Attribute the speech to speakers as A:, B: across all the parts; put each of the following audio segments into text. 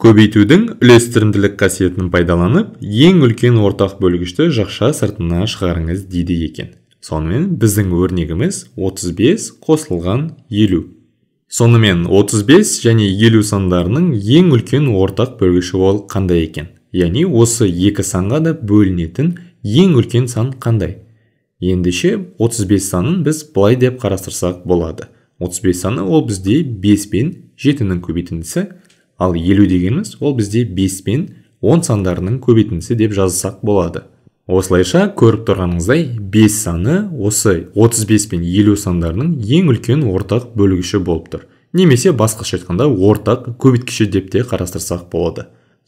A: көбейтудің үлестірімділік қасиетін пайдаланып ең үлкен ортақ бөлгішті жақша сыртына шығарыңыз дейді екен сонымен біздің өрнегіміз 35 қосылған 50 сонымен 35 және 50 сандарының ең үлкен ортақ бөлгіші ол қандай екен яғни осы екі санға да бөлінетін ең үлкен сан қандай Ендіше 35 санын біз былай деп қарастырсақ болады 35 саны ол бізде 5 пен 7-нің көбейтіндісі ал елу дегеніміз ол бізде 5 пен 10 сандарының көбейтіндісі деп жазсақ болады осылайша көріп тұрғаныңыздай 5 саны осы 35 пен 50 сандарының ең үлкен ортақ бөлігіші болып тұр немесе басқаша айтқанда ортақ көбейткіші деп те қарастырсақ болады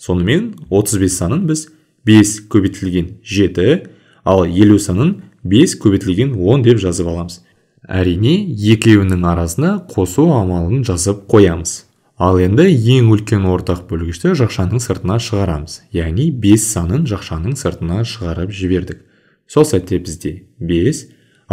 A: сонымен 35 санын біз 5 көбейтілген 7 ал 50 санын 5 көбейтілген 10 деп жазып аламыз әрине екеуінің арасына қосу амалын жазып қоямыз ал енді ең үлкен ортақ бөлгішті жақшаның сыртына шығарамыз яғни 5 санын жақшаның сыртына шығарып жібердік сол сәтте бізде 5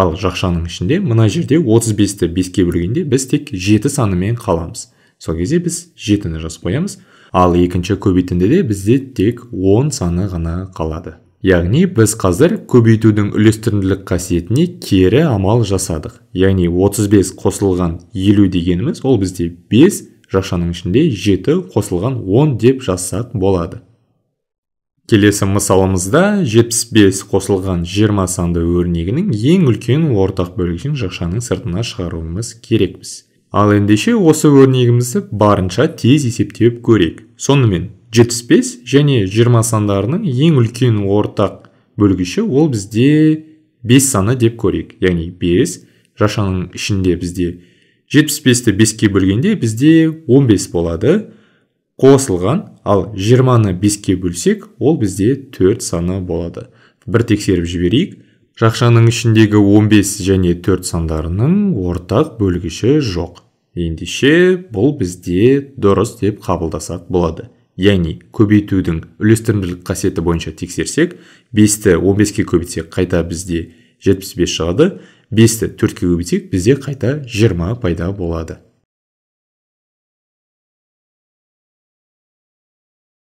A: ал жақшаның ішінде мына жерде 35-ті 5-ке бөлгенде біз тек 7 санымен қаламыз сол кезде біз 7-ні жазып қоямыз ал екінші көбейтінде де бізде тек 10 саны ғана қалады яғни біз қазір көбейтудің үлестірімділік қасиетіне кері амал жасадық яғни 35 қосылған 50 дегеніміз ол бізде 5 жақшаның ішінде 7 қосылған 10 деп жазсақ болады Келесі мысалымызда 75 қосылған 20 санды өрнегінің ең үлкен ортақ бөлігін жақшаның сыртына шығаруымыз керекпіз. Ал ендеше осы өрнегімізді барынша тез есептеп көрек. Сонымен 75 және 20 сандарының ең үлкен ортақ бөлгіші ол бізде 5 саны деп көрек. Яғни 5 жақшаның ішінде бізде 75-ті 5-ке бөлгенде бізде 15 болады қосылған ал 20-ны 5-ке бөлсек ол бізде 4 саны болады бір тексеріп жіберейік жақшаның ішіндегі 15 және 4 сандарының ортақ бөлгіші жоқ ендеше бұл бізде дұрыс деп қабылдасақ болады яғни көбейтудің үлестірімділік қасиеті бойынша тексерсек 5-ті 15-ке көбейтсек қайта бізде 75 шығады 5-ті 4-ке көбейтсек бізде қайта 20 пайда болады